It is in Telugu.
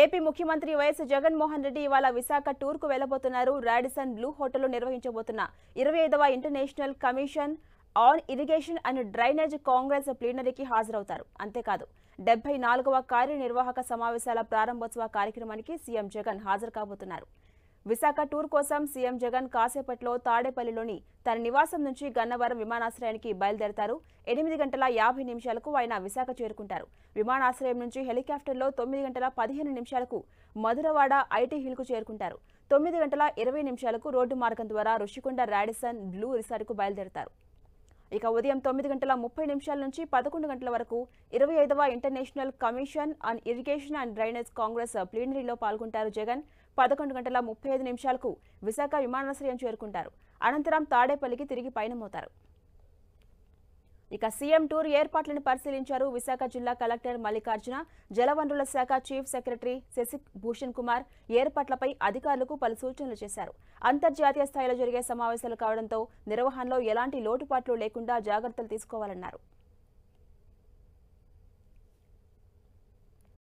ఏపీ ముఖ్యమంత్రి వైఎస్ జగన్మోహన్ రెడ్డి ఇవాళ విశాఖ టూర్కు వెళ్లబోతున్నారు రాడిసన్ బ్లూ హోటల్లో నిర్వహించబోతున్న ఇరవై ఐదవ International Commission on Irrigation and Drainage Congress ప్లీనరీకి హాజరవుతారు అంతేకాదు డెబ్బై నాలుగవ కార్యనిర్వాహక సమావేశాల ప్రారంభోత్సవ కార్యక్రమానికి సీఎం జగన్ హాజరు కాబోతున్నారు విశాఖ టూర్ కోసం సీఎం జగన్ కాసేపట్లో తాడేపల్లిలోని తన నివాసం నుంచి గన్నవరం విమానాశ్రయానికి బయలుదేరతారు ఎనిమిది గంటల యాభై నిమిషాలకు ఆయన విశాఖ చేరుకుంటారు విమానాశ్రయం నుంచి హెలికాప్టర్లో తొమ్మిది గంటల పదిహేను నిమిషాలకు మధురవాడ ఐటీ హిల్కు చేరుకుంటారు తొమ్మిది గంటల ఇరవై నిమిషాలకు రోడ్డు మార్గం ద్వారా రుషికొండ ర్యాడిసన్ బ్లూ రిసార్ట్కు బయలుదేరతారు ఇక ఉదయం తొమ్మిది గంటల ముప్పై నిమిషాల నుంచి పదకొండు గంటల వరకు ఇరవై ఐదవ International Commission on Irrigation and Drainage Congress ప్లీనరీలో పాల్గొంటారు జగన్ పదకొండు గంటల ముప్పై ఐదు నిమిషాలకు విశాఖ విమానాశ్రయం చేరుకుంటారు అనంతరం తాడేపల్లికి తిరిగి పయనమవుతారు ఇక సీఎం టూర్ ఏర్పాట్లను పరిశీలించారు విశాఖ జిల్లా కలెక్టర్ మల్లికార్జున జలవనరుల శాఖ చీఫ్ సెక్రటరీ శశి భూషణ్ కుమార్ ఏర్పాట్లపై అధికారులకు పలు సూచనలు చేశారు అంతర్జాతీయ స్థాయిలో జరిగే సమావేశాలు కావడంతో నిర్వహణలో ఎలాంటి లోటుపాట్లు లేకుండా జాగ్రత్తలు తీసుకోవాలన్నారు